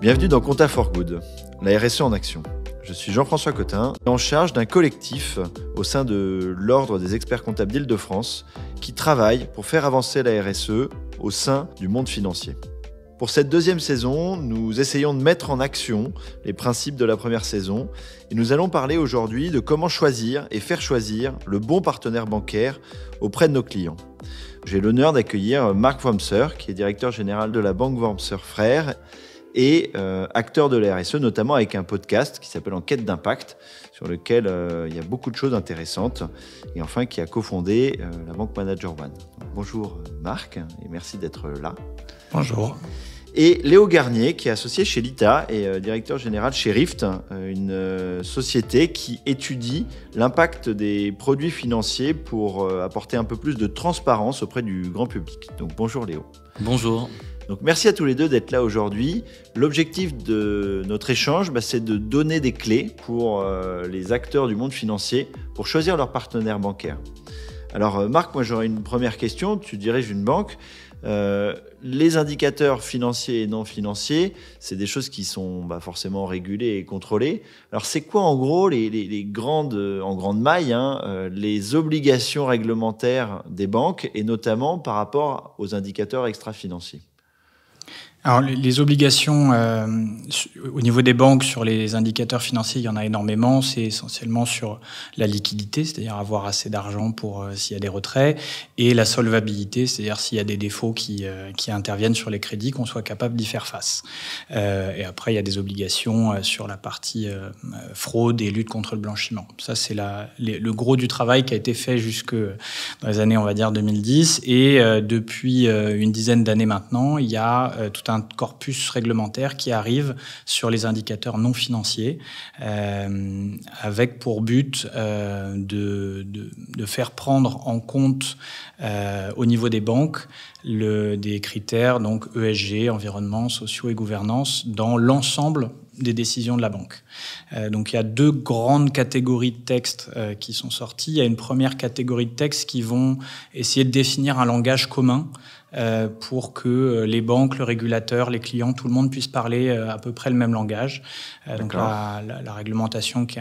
Bienvenue dans Compta for Good, la RSE en action. Je suis Jean-François Cotin, en charge d'un collectif au sein de l'Ordre des experts comptables d'Île-de-France qui travaille pour faire avancer la RSE au sein du monde financier. Pour cette deuxième saison, nous essayons de mettre en action les principes de la première saison et nous allons parler aujourd'hui de comment choisir et faire choisir le bon partenaire bancaire auprès de nos clients. J'ai l'honneur d'accueillir Marc Wormser, qui est directeur général de la banque Wormser Frères et euh, acteur de la RSE, notamment avec un podcast qui s'appelle Enquête d'impact, sur lequel euh, il y a beaucoup de choses intéressantes, et enfin qui a cofondé euh, la Banque Manager One. bonjour Marc, et merci d'être là. Bonjour. Et Léo Garnier, qui est associé chez l'ITA et directeur général chez Rift, une société qui étudie l'impact des produits financiers pour apporter un peu plus de transparence auprès du grand public. Donc bonjour Léo. Bonjour. Donc merci à tous les deux d'être là aujourd'hui. L'objectif de notre échange, bah, c'est de donner des clés pour euh, les acteurs du monde financier pour choisir leur partenaire bancaire. Alors euh, Marc, moi j'aurais une première question. Tu diriges une banque. Euh, les indicateurs financiers et non financiers, c'est des choses qui sont bah, forcément régulées et contrôlées. Alors, c'est quoi en gros les, grandes, en grande maille, hein, les obligations réglementaires des banques et notamment par rapport aux indicateurs extra-financiers alors, les obligations euh, au niveau des banques sur les indicateurs financiers, il y en a énormément. C'est essentiellement sur la liquidité, c'est-à-dire avoir assez d'argent pour euh, s'il y a des retraits, et la solvabilité, c'est-à-dire s'il y a des défauts qui, euh, qui interviennent sur les crédits, qu'on soit capable d'y faire face. et après, il y a des obligations sur la partie fraude et lutte contre le blanchiment. Ça, c'est le gros du travail qui a été fait jusque dans les années, on va dire, 2010. Et depuis une dizaine d'années maintenant, il y a un corpus réglementaire qui arrive sur les indicateurs non financiers, euh, avec pour but euh, de, faire prendre en compte euh, au niveau des banques des critères donc ESG, environnement, sociaux et gouvernance, dans l'ensemble des décisions de la banque. donc il y a deux grandes catégories de textes qui sont sortis. Il y a une première catégorie de textes qui vont essayer de définir un langage commun euh, pour que euh, les banques, le régulateur, les clients, tout le monde puisse parler euh, à peu près le même langage. donc la, réglementation, qui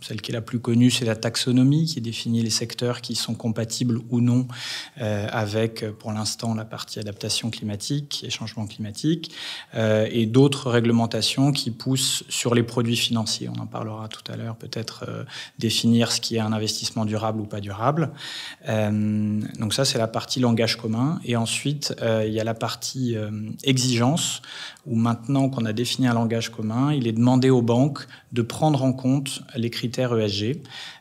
celle qui est la plus connue, c'est la taxonomie qui définit les secteurs qui sont compatibles ou non avec, pour l'instant, la partie adaptation climatique et changement climatique, et d'autres réglementations qui poussent sur les produits financiers. On en parlera tout à l'heure, peut-être définir ce qui est un investissement durable ou pas durable. donc ça, c'est la partie langage commun. Hein. Et ensuite, euh, il y a la partie euh, exigence, où maintenant qu'on a défini un langage commun, il est demandé aux banques de prendre en compte les critères ESG.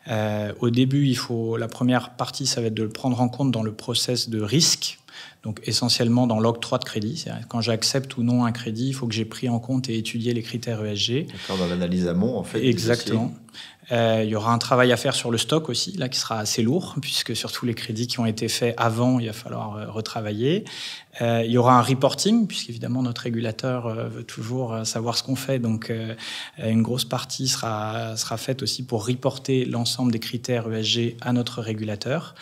Euh, au début, il faut, la première partie, ça va être de le prendre en compte dans le process de risque donc essentiellement dans l'octroi de crédit. Quand j'accepte ou non un crédit, il faut que j'ai pris en compte et étudié les critères ESG. D'accord, dans l'analyse mon en fait. Exactement. Euh, il y aura un travail à faire sur le stock aussi, là qui sera assez lourd, puisque sur tous les crédits qui ont été faits avant, il va falloir euh, retravailler. Euh, il y aura un reporting, puisqu'évidemment notre régulateur veut toujours savoir ce qu'on fait, donc une grosse partie sera, faite aussi pour reporter l'ensemble des critères ESG à notre régulateur.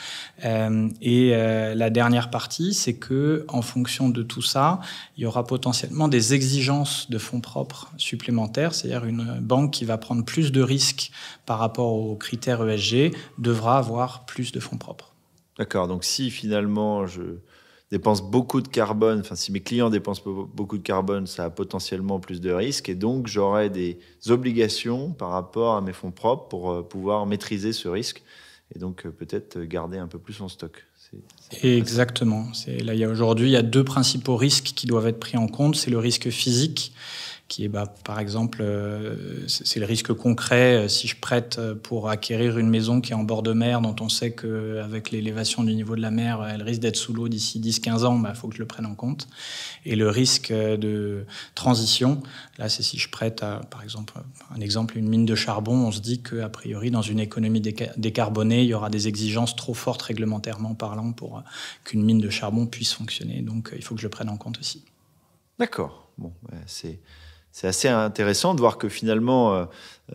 et la dernière partie, c'est que en fonction de tout ça, il y aura potentiellement des exigences de fonds propres supplémentaires, c'est-à-dire une banque qui va prendre plus de risques par rapport aux critères ESG devra avoir plus de fonds propres. D'accord, donc si finalement je dépense beaucoup de carbone, enfin si mes clients dépensent beaucoup de carbone, ça a potentiellement plus de risques et donc j'aurai des obligations par rapport à mes fonds propres pour euh, pouvoir maîtriser ce risque et donc euh, peut-être garder un peu plus en stock. Exactement. Là, il y aujourd'hui, il y a deux principaux risques qui doivent être pris en compte. C'est le risque physique qui est bah, par exemple, euh, c'est le risque concret euh, si je prête euh, pour acquérir une maison qui est en bord de mer, dont on sait qu'avec l'élévation du niveau de la mer, elle risque d'être sous l'eau d'ici 10-15 ans, il bah, faut que je le prenne en compte. Et le risque de transition, là c'est si je prête à, par exemple, un exemple, une mine de charbon, on se dit qu'a priori, dans une économie décarbonée, il y aura des exigences trop fortes réglementairement parlant pour qu'une mine de charbon puisse fonctionner. Donc il faut que je le prenne en compte aussi. D'accord. Bon, c'est c'est assez intéressant de voir que finalement, euh,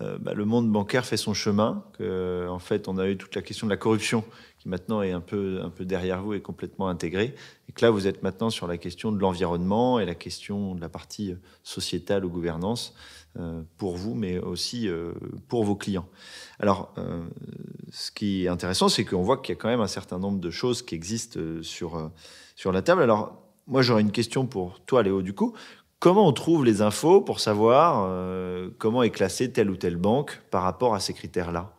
euh, bah, le monde bancaire fait son chemin. Que, en fait, on a eu toute la question de la corruption qui maintenant est un peu, un peu derrière vous et complètement intégrée. Et que là, vous êtes maintenant sur la question de l'environnement et la question de la partie euh, sociétale ou gouvernance pour vous, mais aussi pour vos clients. Alors, ce qui est intéressant, c'est qu'on voit qu'il y a quand même un certain nombre de choses qui existent sur, sur la table. Alors, moi, j'aurais une question pour toi, Léo, du coup. Comment on trouve les infos pour savoir euh, comment est classée telle ou telle banque par rapport à ces critères-là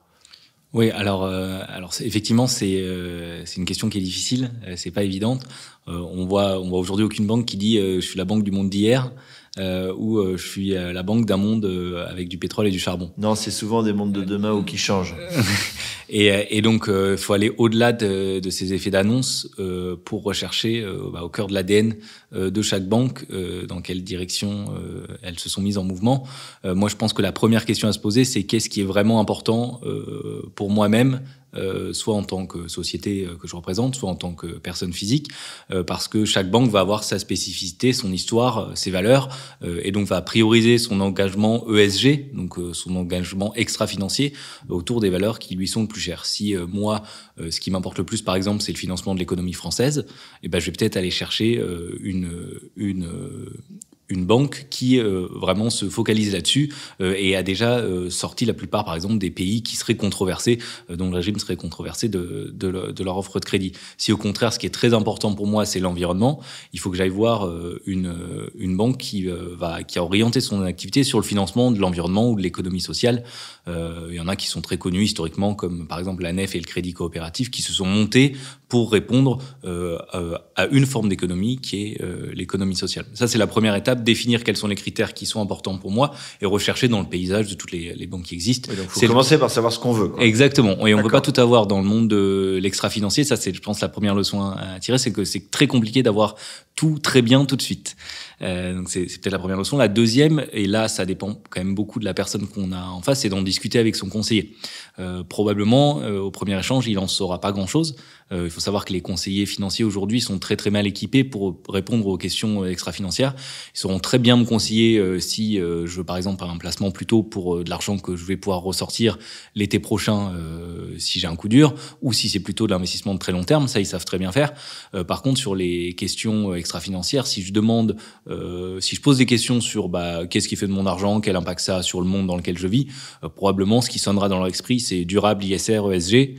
oui, alors, euh, effectivement, euh, c'est une question qui est difficile, c'est pas évidente. on voit, on voit aujourd'hui aucune banque qui dit je suis la banque du monde d'hier euh, où euh, je suis la banque d'un monde euh, avec du pétrole et du charbon. Non, c'est souvent des mondes de demain ou qui changent. et, euh, et, donc, il faut aller au-delà de, de, ces effets d'annonce pour rechercher bah, au cœur de l'ADN de chaque banque dans quelle direction elles se sont mises en mouvement. moi, je pense que la première question à se poser, c'est qu'est-ce qui est vraiment important pour moi-même euh, soit en tant que société euh, que je représente, soit en tant que personne physique, euh, parce que chaque banque va avoir sa spécificité, son histoire, ses valeurs, et donc va prioriser son engagement ESG, donc son engagement extra-financier, autour des valeurs qui lui sont le plus chères. Si moi, ce qui m'importe le plus, par exemple, c'est le financement de l'économie française, eh ben, je vais peut-être aller chercher une, une banque qui euh, vraiment se focalise là-dessus euh, et a déjà euh, sorti la plupart, par exemple, des pays qui seraient controversés, dont le régime serait controversé de, leur offre de crédit. Si au contraire, ce qui est très important pour moi, c'est l'environnement, il faut que j'aille voir une, une banque qui, va, qui a orienté son activité sur le financement de l'environnement ou de l'économie sociale. il y en a qui sont très connus historiquement, comme par exemple la NEF et le Crédit Coopératif, qui se sont montés pour répondre euh, à une forme d'économie qui est euh, l'économie sociale. Ça, c'est la première étape, définir quels sont les critères qui sont importants pour moi et rechercher dans le paysage de toutes les, les banques qui existent. Il faut commencer par savoir ce qu'on veut. Quoi. Exactement. Et on ne peut pas tout avoir dans le monde de l'extra-financier. Ça, c'est, je pense, la première leçon à tirer, c'est que c'est très compliqué d'avoir tout très bien tout de suite. Euh, donc c'est, peut-être la première leçon. La deuxième, et là ça dépend quand même beaucoup de la personne qu'on a en face, c'est d'en discuter avec son conseiller. Euh, probablement euh, au premier échange, il en saura pas grand-chose, euh, il faut savoir que les conseillers financiers aujourd'hui sont très très mal équipés pour répondre aux questions euh, extra-financières. Ils seront très bien me conseiller euh, si je veux par exemple un placement plutôt pour de l'argent que je vais pouvoir ressortir l'été prochain si j'ai un coup dur, ou si c'est plutôt de l'investissement de très long terme, ça ils savent très bien faire. par contre, sur les questions extra-financières, si je demande, si je pose des questions sur bah, qu'est-ce qui fait de mon argent, quel impact ça a sur le monde dans lequel je vis, probablement ce qui sonnera dans leur esprit, c'est durable, ISR, ESG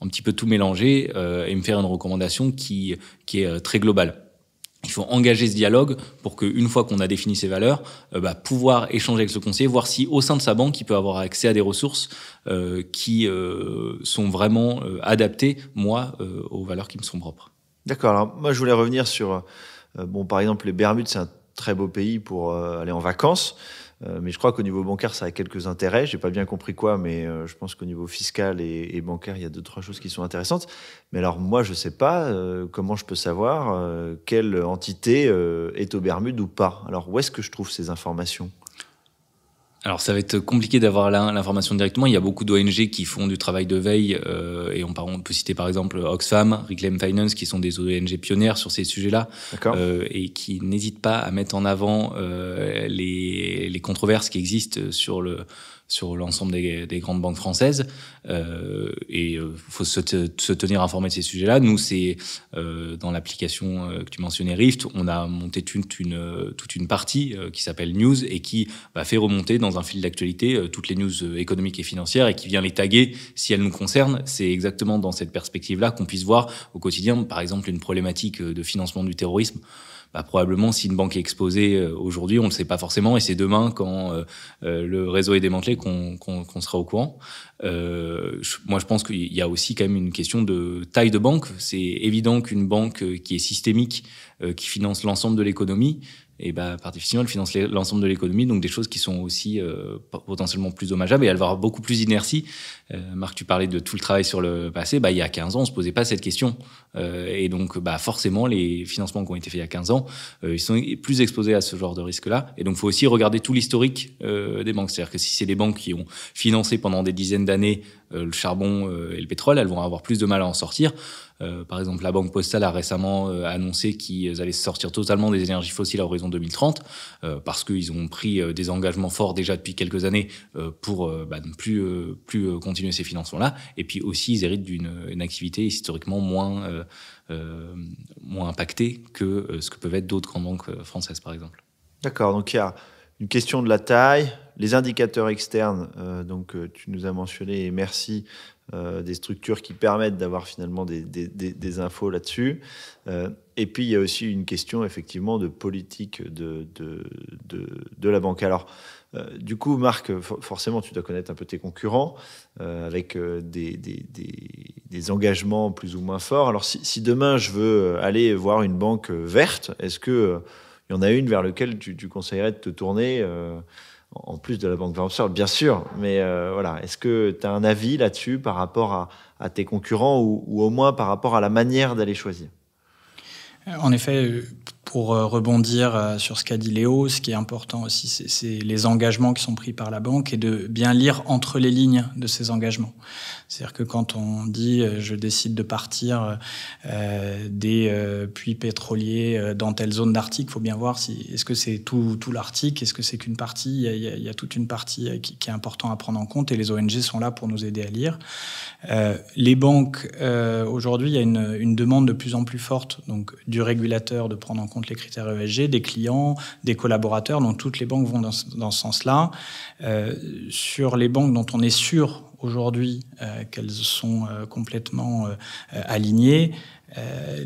un petit peu tout mélanger euh, et me faire une recommandation qui, qui est euh, très globale. Il faut engager ce dialogue pour qu'une fois qu'on a défini ses valeurs, euh, bah, pouvoir échanger avec ce conseiller, voir si au sein de sa banque, il peut avoir accès à des ressources qui sont vraiment adaptées, moi, aux valeurs qui me sont propres. D'accord. Alors moi, je voulais revenir sur, bon, par exemple, les Bermudes, c'est un très beau pays pour aller en vacances. Euh, mais je crois qu'au niveau bancaire, ça a quelques intérêts. Je n'ai pas bien compris quoi, mais euh, je pense qu'au niveau fiscal et, bancaire, il y a deux trois choses qui sont intéressantes. Mais alors moi, je ne sais pas euh, comment je peux savoir quelle entité est aux Bermudes ou pas. Alors où est-ce que je trouve ces informations alors ça va être compliqué d'avoir l'information directement. Il y a beaucoup d'ONG qui font du travail de veille euh, et on, peut citer par exemple Oxfam, Reclaim Finance, qui sont des ONG pionnières sur ces sujets-là euh, et qui n'hésitent pas à mettre en avant euh, les, les, controverses qui existent sur le sur l'ensemble des, grandes banques françaises. Euh, et il euh, faut se, tenir informé de ces sujets-là. Nous, c'est euh, dans l'application que tu mentionnais, Rift, on a monté toute une partie qui s'appelle News et qui bah, fait remonter dans un fil d'actualité toutes les news économiques et financières et qui vient les taguer si elles nous concernent. C'est exactement dans cette perspective-là qu'on puisse voir au quotidien, par exemple, une problématique de financement du terrorisme. Bah, probablement si une banque est exposée euh, aujourd'hui, on ne le sait pas forcément, et c'est demain quand euh, euh, le réseau est démantelé qu'on sera au courant. moi, je pense qu'il y a aussi quand même une question de taille de banque. C'est évident qu'une banque qui est systémique, qui finance l'ensemble de l'économie, et bah, par définition, elle finance l'ensemble de l'économie, donc des choses qui sont aussi euh, potentiellement plus dommageables et elle va avoir beaucoup plus d'inertie. Euh, Marc, tu parlais de tout le travail sur le passé. Bah, il y a 15 ans, on se posait pas cette question. Euh, et donc, bah, forcément, les financements qui ont été faits il y a 15 ans, ils sont plus exposés à ce genre de risque-là. Et donc, faut aussi regarder tout l'historique des banques. C'est-à-dire que si c'est des banques qui ont financé pendant des dizaines d'années euh, le charbon euh, et le pétrole, elles vont avoir plus de mal à en sortir. Euh, par exemple, la Banque Postale a récemment annoncé qu'ils allaient sortir totalement des énergies fossiles à l'horizon 2030, parce qu'ils ont pris des engagements forts déjà depuis quelques années pour bah, ne plus, plus continuer ces financements-là. Et puis aussi, ils héritent d'une activité historiquement moins, moins impactée que ce que peuvent être d'autres grandes banques françaises, par exemple. D'accord, donc il y a une question de la taille, les indicateurs externes, euh, donc euh, tu nous as mentionné, et merci, euh, des structures qui permettent d'avoir finalement des, infos là-dessus. et puis il y a aussi une question effectivement de politique de, de, de, la banque. Alors, du coup, Marc, forcément, tu dois connaître un peu tes concurrents avec des, des, engagements plus ou moins forts. Alors, si, demain je veux aller voir une banque verte, est-ce que il y en a une vers laquelle tu, conseillerais de te tourner euh, en plus de la banque Venture, bien sûr. Mais euh, voilà, est-ce que tu as un avis là-dessus par rapport à, tes concurrents ou, ou, au moins par rapport à la manière d'aller choisir En effet, euh, pour euh, rebondir euh, sur ce qu'a dit Léo, ce qui est important aussi, c'est les engagements qui sont pris par la banque et de bien lire entre les lignes de ces engagements. C'est-à-dire que quand on dit euh, je décide de partir des puits pétroliers dans telle zone d'Arctique, il faut bien voir si est-ce que c'est tout, tout l'Arctique, est-ce que c'est qu'une partie. Il y, a, il y, a, toute une partie qui, qui est importante à prendre en compte et les ONG sont là pour nous aider à lire. Euh, les banques, aujourd'hui, il y a une, une demande de plus en plus forte donc du régulateur de prendre en compte contre les critères ESG, des clients, des collaborateurs. Donc toutes les banques vont dans, ce sens-là. Euh, sur les banques dont on est sûr aujourd'hui euh, qu'elles sont euh, complètement alignées,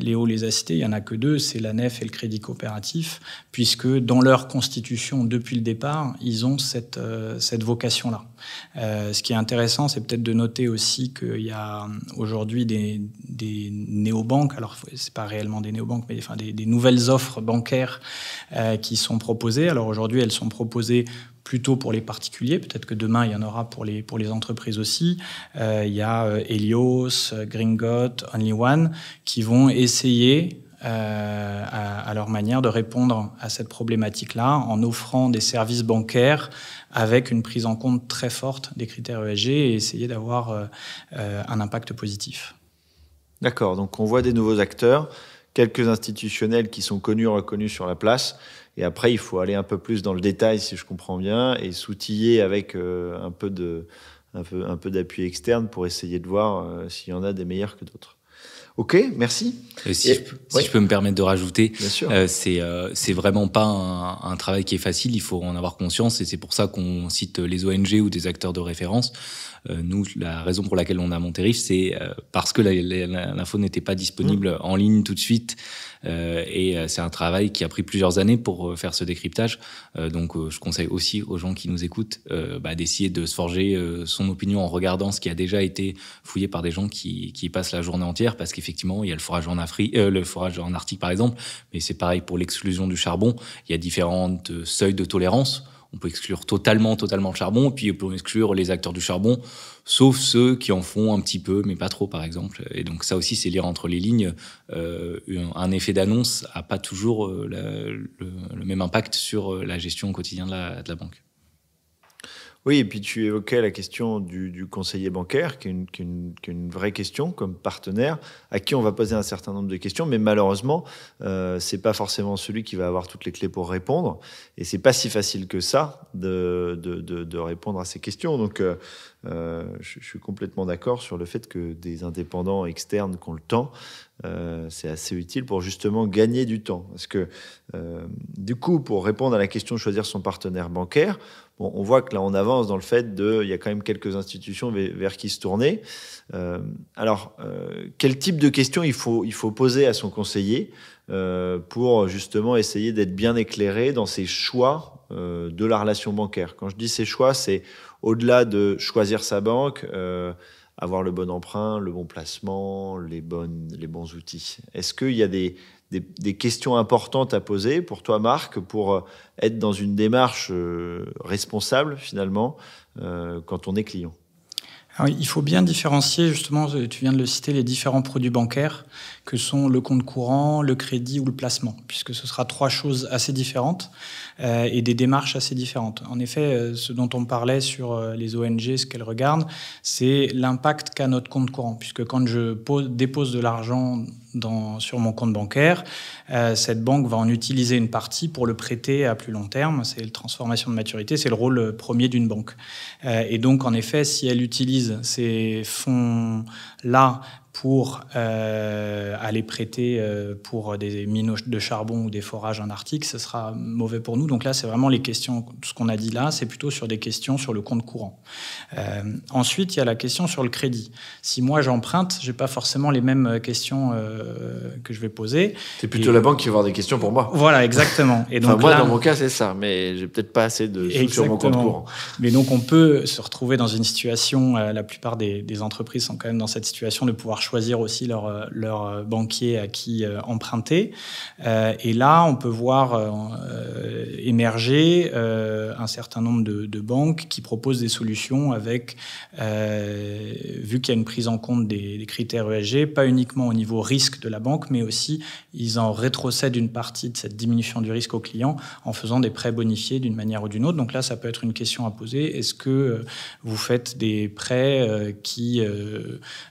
Léo les a il n'y en a que deux, c'est la NEF et le Crédit Coopératif, puisque dans leur constitution, depuis le départ, ils ont cette, cette vocation-là. Euh, ce qui est intéressant, c'est peut-être de noter aussi qu'il y a euh, aujourd'hui des, néobanques, alors n'est pas réellement des néobanques, mais des, nouvelles offres bancaires euh, qui sont proposées. Alors aujourd'hui, elles sont proposées plutôt pour les particuliers, peut-être que demain il y en aura pour les, pour les entreprises aussi. il y a Helios, Gringot, Only One qui vont essayer euh, à, leur manière de répondre à cette problématique-là en offrant des services bancaires avec une prise en compte très forte des critères ESG et essayer d'avoir euh, euh, un impact positif. D'accord, donc on voit des nouveaux acteurs, quelques institutionnels qui sont connus, reconnus sur la place, et après il faut aller un peu plus dans le détail si je comprends bien, et s'outiller avec un peu un peu d'appui externe pour essayer de voir s'il y en a des meilleurs que d'autres. Ok, merci. Euh, si, je, peux me permettre de rajouter, euh, c'est euh, c'est vraiment pas un, travail qui est facile. Il faut en avoir conscience et c'est pour ça qu'on cite les ONG ou des acteurs de référence. nous, la raison pour laquelle on a monté RIF, c'est parce que l'info n'était pas disponible mm. en ligne tout de suite. et c'est un travail qui a pris plusieurs années pour faire ce décryptage. donc, je conseille aussi aux gens qui nous écoutent bah, d'essayer de se forger son opinion en regardant ce qui a déjà été fouillé par des gens qui, qui passent la journée entière parce qu'effectivement effectivement, il y a le forage en Afrique, euh, le forage en Arctique par exemple, mais c'est pareil pour l'exclusion du charbon. Il y a différents euh, seuils de tolérance. On peut exclure totalement, totalement le charbon, puis on peut exclure les acteurs du charbon, sauf ceux qui en font un petit peu, mais pas trop, par exemple. Et donc ça aussi, c'est lire entre les lignes. Euh, un effet d'annonce a pas toujours le, même impact sur la gestion quotidienne de la banque. Oui, et puis tu évoquais la question du, conseiller bancaire, qui est, une, vraie question comme partenaire, à qui on va poser un certain nombre de questions, mais malheureusement, euh, ce n'est pas forcément celui qui va avoir toutes les clés pour répondre, et c'est pas si facile que ça de, répondre à ces questions. Donc, euh, euh, je, suis complètement d'accord sur le fait que des indépendants externes qui ont le temps, c'est assez utile pour justement gagner du temps. Parce que, du coup, pour répondre à la question de choisir son partenaire bancaire, on voit que là, on avance dans le fait de, il y a quand même quelques institutions vers, qui se tourner. Euh, alors, euh, quel type de questions il faut, il faut poser à son conseiller euh, pour justement essayer d'être bien éclairé dans ses choix de la relation bancaire Quand je dis ses choix, c'est au-delà de choisir sa banque avoir le bon emprunt, le bon placement, les, bonnes, les bons outils. Est-ce qu'il y a des des, questions importantes à poser pour toi, Marc, pour euh, être dans une démarche euh, responsable, finalement, euh, quand on est client il faut bien différencier, justement, tu viens de le citer, les différents produits bancaires que sont le compte courant, le crédit ou le placement, puisque ce sera trois choses assez différentes et des démarches assez différentes. En effet, ce dont on parlait sur les ONG, ce qu'elles regardent, c'est l'impact qu'a notre compte courant, puisque quand je dépose de l'argent sur mon compte bancaire. Euh, cette banque va en utiliser une partie pour le prêter à plus long terme. C'est la transformation de maturité, c'est le rôle euh, premier d'une banque. Euh, et donc, en effet, si elle utilise ces fonds-là pour euh, aller prêter euh, pour des mines de charbon ou des forages en Arctique, ce sera mauvais pour nous. Donc là, c'est vraiment les questions, ce qu'on a dit là, c'est plutôt sur des questions sur le compte courant. Euh, ensuite, il y a la question sur le crédit. Si moi j'emprunte, j'ai pas forcément les mêmes questions que je vais poser. C'est plutôt la banque qui va avoir des questions pour moi. Voilà, exactement. Et moi, dans mon cas, c'est ça, mais j'ai peut-être pas assez de sur mon compte courant. Mais donc on peut se retrouver dans une situation, la plupart des, des entreprises sont quand même dans cette situation de pouvoir choisir choisir aussi leur, euh, leur euh, banquier à qui euh, emprunter. et là, on peut voir émerger un certain nombre de, banques qui proposent des solutions avec, vu qu'il y a une prise en compte des, des critères ESG, pas uniquement au niveau risque de la banque, mais aussi ils en rétrocèdent une partie de cette diminution du risque au client en faisant des prêts bonifiés d'une manière ou d'une autre. Donc là, ça peut être une question à poser. Est-ce que vous faites des prêts qui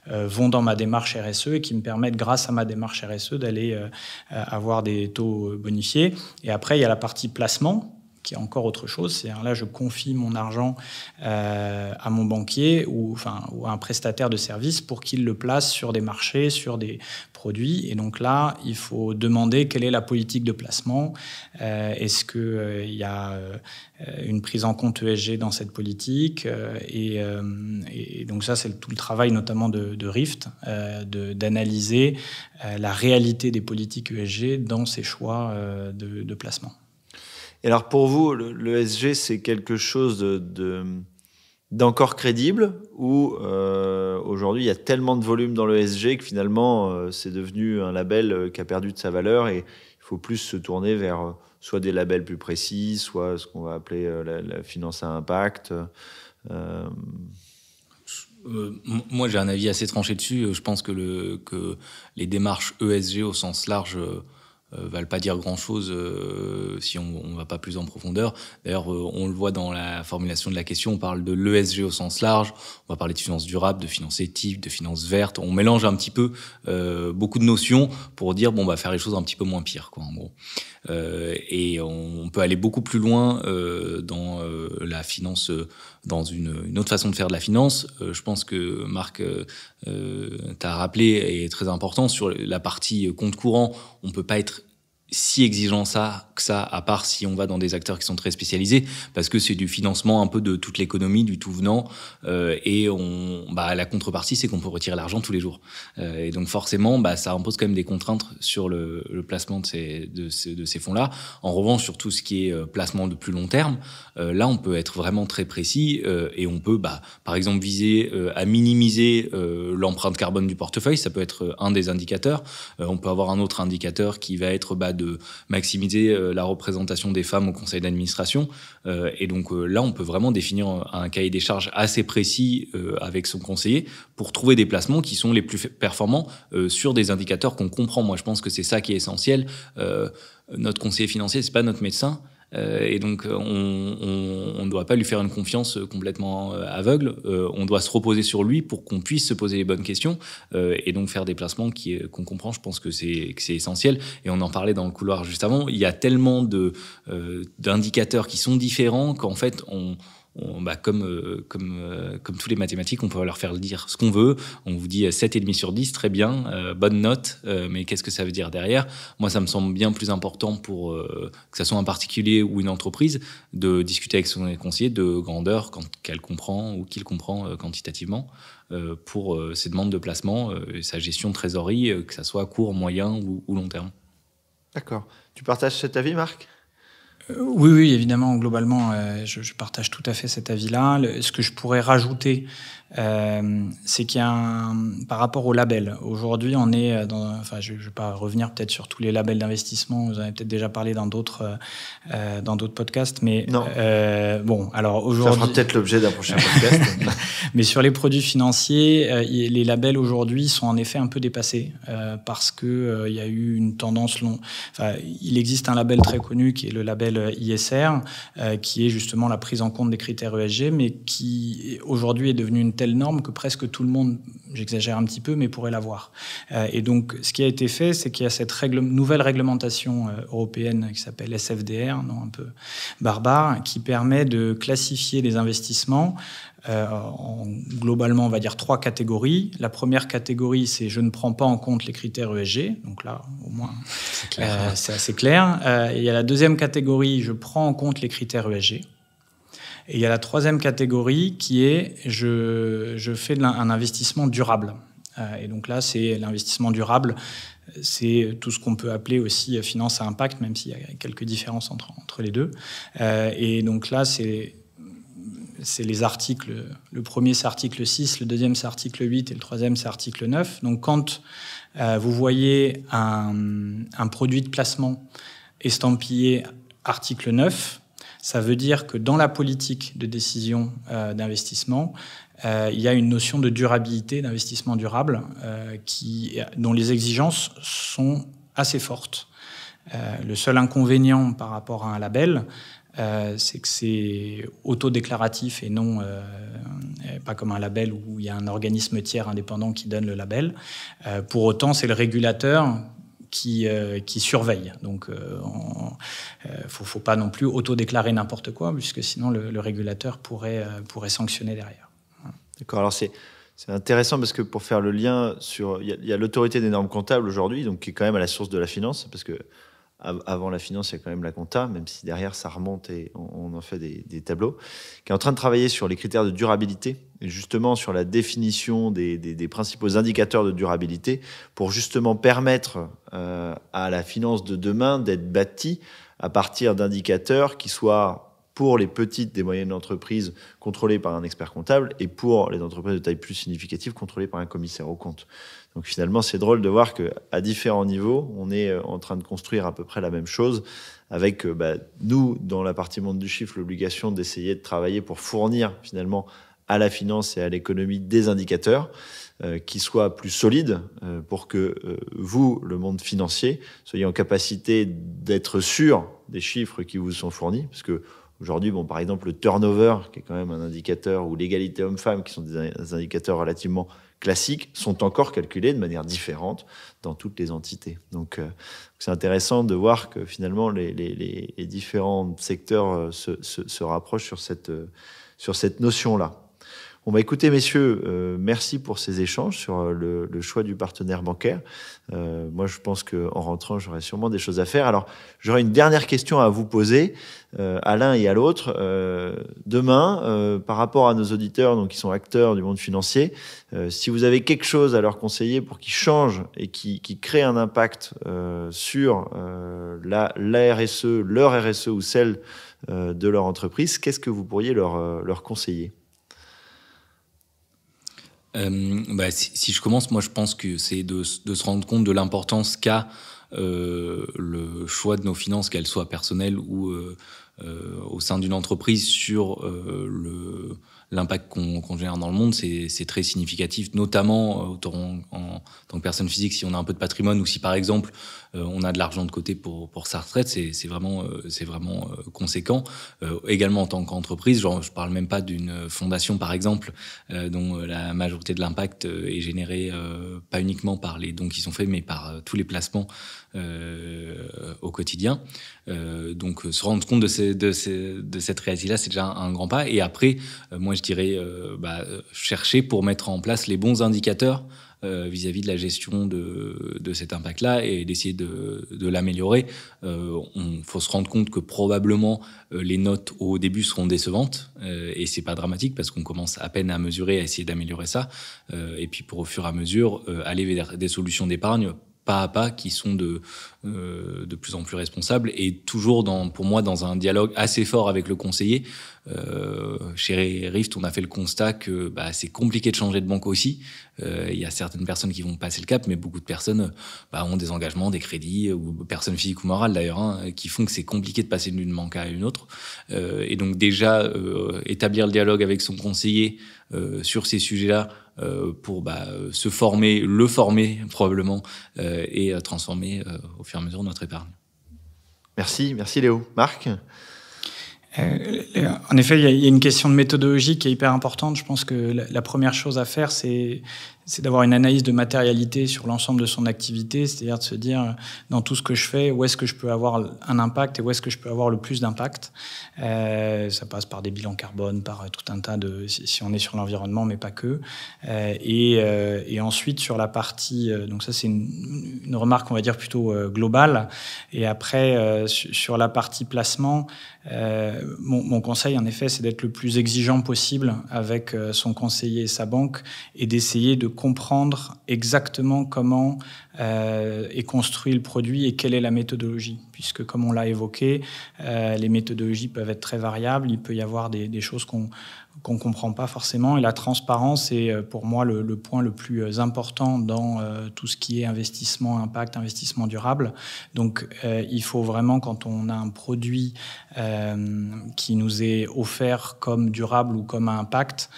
vont dans ma démarche RSE et qui me permettent, grâce à ma démarche RSE, d'aller euh, euh, avoir des taux bonifiés. Et après, il y a la partie placement qui a encore autre chose. cest hein, là, je confie mon argent euh, à mon banquier ou, enfin, ou à un prestataire de service pour qu'il le place sur des marchés, sur des produits. Et donc là, il faut demander quelle est la politique de placement. Euh, est-ce qu'il euh, y a une prise en compte ESG dans cette politique et, donc ça, c'est tout le travail notamment de, Rift, d'analyser la réalité des politiques ESG dans ses choix de placement. Et alors pour vous, l'ESG, le c'est quelque chose d'encore crédible ou euh, aujourd'hui il y a tellement de volume dans l'ESG que finalement euh, c'est devenu un label euh, qui a perdu de sa valeur et il faut plus se tourner vers soit des labels plus précis, soit ce qu'on va appeler la, finance à impact. moi, j'ai un avis assez tranché dessus. Je pense que, que les démarches ESG au sens large ne euh, valent pas dire grand-chose euh, si on ne va pas plus en profondeur. D'ailleurs, euh, on le voit dans la formulation de la question, on parle de l'ESG au sens large, on va parler de finances durable, de finances éthiques, de finances verte, on mélange un petit peu beaucoup de notions pour dire, bon, on va faire les choses un petit peu moins pires, quoi, en gros. et on, peut aller beaucoup plus loin dans la finance dans une, autre façon de faire de la finance. Euh, je pense que Marc tu euh, euh, t'a rappelé et est très important sur la partie compte courant. On peut pas être si exigeant ça que ça, à part si on va dans des acteurs qui sont très spécialisés, parce que c'est du financement un peu de toute l'économie, du tout venant, euh, et on, bah, la contrepartie, c'est qu'on peut retirer l'argent tous les jours. Euh, et donc forcément, bah, ça impose quand même des contraintes sur le, le placement de ces, de ces, de ces fonds-là. En revanche, sur tout ce qui est euh, placement de plus long terme, euh, là, on peut être vraiment très précis euh, et on peut, bah, par exemple, viser à minimiser l'empreinte carbone du portefeuille. Ça peut être un des indicateurs. on peut avoir un autre indicateur qui va être bah, de maximiser euh, la représentation des femmes au conseil d'administration. Euh, et donc euh, là, on peut vraiment définir un cahier des charges assez précis avec son conseiller pour trouver des placements qui sont les plus performants sur des indicateurs qu'on comprend. Moi, je pense que c'est ça qui est essentiel. notre conseiller financier, c'est pas notre médecin. Euh, et donc, euh, on ne doit pas lui faire une confiance euh, complètement aveugle. on doit se reposer sur lui pour qu'on puisse se poser les bonnes questions et donc faire des placements qu'on comprend. Je pense que c'est essentiel. Et on en parlait dans le couloir juste avant. Il y a tellement d'indicateurs qui sont différents qu'en fait, on bah, comme, euh, comme, euh, comme tous les mathématiques, on peut leur faire dire ce qu'on veut. On vous dit 7,5 euh, sur 10, très bien, bonne note, mais qu'est-ce que ça veut dire derrière Moi, ça me semble bien plus important pour que ce soit un particulier ou une entreprise de discuter avec son conseiller de grandeur quand qu'elle comprend ou qu'il comprend quantitativement pour ses demandes de placement et sa gestion de trésorerie, que ça soit court, moyen ou long terme. D'accord. Tu partages cet avis, Marc euh, oui, oui, évidemment, globalement, euh, je, partage tout à fait cet avis-là. Ce que je pourrais rajouter euh, c'est qu'il y a un, par rapport au label, Aujourd'hui, on est euh, dans, enfin, je ne vais pas revenir peut-être sur tous les labels d'investissement. Vous en avez peut-être déjà parlé dans d'autres, euh, dans d'autres podcasts, mais non. bon, alors aujourd'hui, ça fera peut-être l'objet d'un prochain podcast. mais sur les produits financiers, les labels aujourd'hui sont en effet un peu dépassés parce que il y a eu une tendance longue. Enfin, il existe un label très connu qui est le label ISR, qui est justement la prise en compte des critères ESG, mais qui aujourd'hui est devenu une telle norme que presque tout le monde, j'exagère un petit peu, mais pourrait l'avoir. Euh, et donc, ce qui a été fait, c'est qu'il y a cette règle, nouvelle réglementation euh, européenne qui s'appelle SFDR, non un peu barbare, qui permet de classifier les investissements euh, en, globalement, on va dire trois catégories. La première catégorie, c'est je ne prends pas en compte les critères ESG. Donc là, au moins, c'est assez clair. il y a la deuxième catégorie, je prends en compte les critères ESG. Et il y a la troisième catégorie qui est je, fais un investissement durable. Euh, et donc là, c'est l'investissement durable, c'est tout ce qu'on peut appeler aussi euh, finance à impact, même s'il y a quelques différences entre, les deux. Euh, et donc là, c'est c'est les articles. Le premier, c'est article 6, le deuxième, c'est article 8 et le troisième, c'est article 9. Donc, quand vous voyez un, un, produit de placement estampillé article 9, ça veut dire que dans la politique de décision euh, d'investissement, euh, il y a une notion de durabilité, d'investissement durable, euh, dont les exigences sont assez fortes. le seul inconvénient par rapport à un label, c'est que c'est autodéclaratif et non pas comme un label où il y a un organisme tiers indépendant qui donne le label. pour autant, c'est le régulateur qui, euh, qui surveille. Donc, il euh, ne euh, faut, pas non plus auto-déclarer n'importe quoi, puisque sinon le, régulateur pourrait, pourrait sanctionner derrière. D'accord. Alors, c'est. C'est intéressant parce que pour faire le lien sur, il y a, l'autorité des normes comptables aujourd'hui, donc qui est quand même à la source de la finance, parce que avant la finance, il y a quand même la compta, même si derrière ça remonte et on, en fait des, tableaux, qui est en train de travailler sur les critères de durabilité, et justement sur la définition des, principaux indicateurs de durabilité, pour justement permettre euh, à la finance de demain d'être bâtie à partir d'indicateurs qui soient pour les petites et moyennes entreprises contrôlées par un expert comptable et pour les entreprises de taille plus significative contrôlées par un commissaire aux comptes. Donc finalement, c'est drôle de voir que à différents niveaux, on est euh, en train de construire à peu près la même chose avec euh, bah, nous dans la partie monde du chiffre l'obligation d'essayer de travailler pour fournir finalement à la finance et à l'économie des indicateurs euh, qui soient plus solides pour que vous, le monde financier, soyez en capacité d'être sûr des chiffres qui vous sont fournis, parce que Aujourd'hui, bon, par exemple, le turnover, qui est quand même un indicateur, ou l'égalité homme-femme, qui sont des indicateurs relativement classiques, sont encore calculés de manière différente dans toutes les entités. Donc, euh, c'est intéressant de voir que finalement, les, différents secteurs euh, se, se, rapprochent sur cette, euh, sur cette notion-là. Bon, bah, écoutez, messieurs, euh, merci pour ces échanges sur euh, le, choix du partenaire bancaire. Euh, moi, je pense qu'en rentrant, j'aurai sûrement des choses à faire. Alors, j'aurais une dernière question à vous poser, euh, à l'un et à l'autre. demain, par rapport à nos auditeurs, donc qui sont acteurs du monde financier, si vous avez quelque chose à leur conseiller pour qu'ils changent et qui, créent un impact sur la, la RSE, leur RSE ou celle de leur entreprise, qu'est-ce que vous pourriez leur, leur conseiller euh, bah, si, je commence, moi je pense que c'est de, se rendre compte de l'importance qu'a euh, le choix de nos finances, qu'elles soient personnelles ou euh, euh, au sein d'une entreprise, sur le, l'impact qu'on, qu'on génère dans le monde. C'est, c'est très significatif, notamment en, en, tant que personne physique, si on a un peu de patrimoine ou si par exemple euh, on a de l'argent de côté pour, sa retraite, c'est vraiment, c'est vraiment euh, euh, conséquent. également en tant qu'entreprise, je ne parle même pas d'une fondation par exemple, dont la majorité de l'impact est générée pas uniquement par les dons qui sont faits, mais par tous les placements au quotidien. donc se rendre compte de, cette réalité-là, c'est déjà un, grand pas. Et après, moi je dirais bah, chercher pour mettre en place les bons indicateurs euh, vis-à-vis de la gestion de, de cet impact-là et d'essayer de, de l'améliorer. Il euh, faut se rendre compte que probablement euh, les notes au début seront décevantes et c'est pas dramatique parce qu'on commence à peine à mesurer, à essayer d'améliorer ça. et puis pour au fur et à mesure aller vers des solutions d'épargne pas à pas qui sont de, euh, de plus en plus responsables et toujours dans, pour moi dans un dialogue assez fort avec le conseiller. Euh, chez Rift, on a fait le constat que bah, c'est compliqué de changer de banque aussi. Euh, il y a certaines personnes qui vont passer le cap, mais beaucoup de personnes bah, ont des engagements, des crédits, ou personnes physiques ou morales d'ailleurs, hein, qui font que c'est compliqué de passer d'une banque à une autre. et donc déjà, établir le dialogue avec son conseiller, euh, sur ces sujets-là euh, pour bah, se former, le former probablement euh, et transformer au fur et à mesure notre épargne. Merci, merci Léo. Marc en effet, il y, a une question de méthodologie qui est hyper importante. Je pense que la, première chose à faire, c'est c'est d'avoir une analyse de matérialité sur l'ensemble de son activité, c'est-à-dire de se dire euh, dans tout ce que je fais, où est-ce que je peux avoir un impact et où est-ce que je peux avoir le plus d'impact. Euh, ça passe par des bilans carbone, par euh, tout un tas de, si on est sur l'environnement, mais pas que. et, ensuite sur la partie, donc ça c'est une, remarque on va dire plutôt globale. Et après sur la partie placement, mon, mon, conseil en effet c'est d'être le plus exigeant possible avec son conseiller et sa banque et d'essayer de comprendre exactement comment et euh, construit le produit et quelle est la méthodologie. Puisque, comme on l'a évoqué, euh, les méthodologies peuvent être très variables. Il peut y avoir des, choses qu'on ne comprend pas forcément. Et la transparence est euh, pour moi le, point le plus important dans tout ce qui est investissement impact, investissement durable. Donc il faut vraiment, quand on a un produit qui nous est offert comme durable ou comme à impact,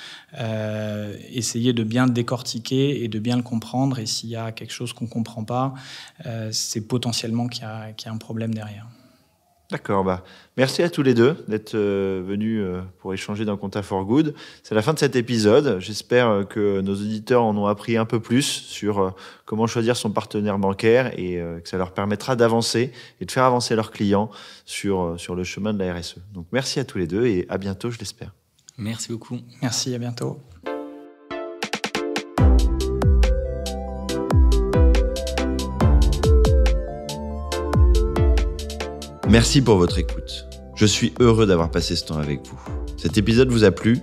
essayer de bien le décortiquer et de bien le comprendre. Et s'il y a quelque chose qu'on comprend, pas, euh, c'est potentiellement qu'il y, a un problème derrière. D'accord. Bah, merci à tous les deux d'être euh, venus euh, pour échanger dans Compta for Good. C'est la fin de cet épisode. J'espère que nos auditeurs en ont appris un peu plus sur comment choisir son partenaire bancaire et que ça leur permettra d'avancer et de faire avancer leurs clients sur, sur le chemin de la RSE. Donc merci à tous les deux et à bientôt, je l'espère. Merci beaucoup. Merci, à bientôt. Merci pour votre écoute. Je suis heureux d'avoir passé ce temps avec vous. Cet épisode vous a plu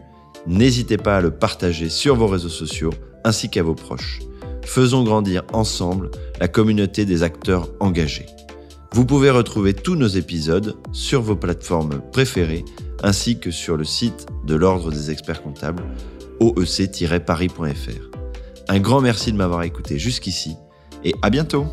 N'hésitez pas à le partager sur vos réseaux sociaux ainsi qu'à vos proches. Faisons grandir ensemble la communauté des acteurs engagés. Vous pouvez retrouver tous nos épisodes sur vos plateformes préférées ainsi que sur le site de l'Ordre des experts comptables oec-paris.fr. Un grand merci de m'avoir écouté jusqu'ici et à bientôt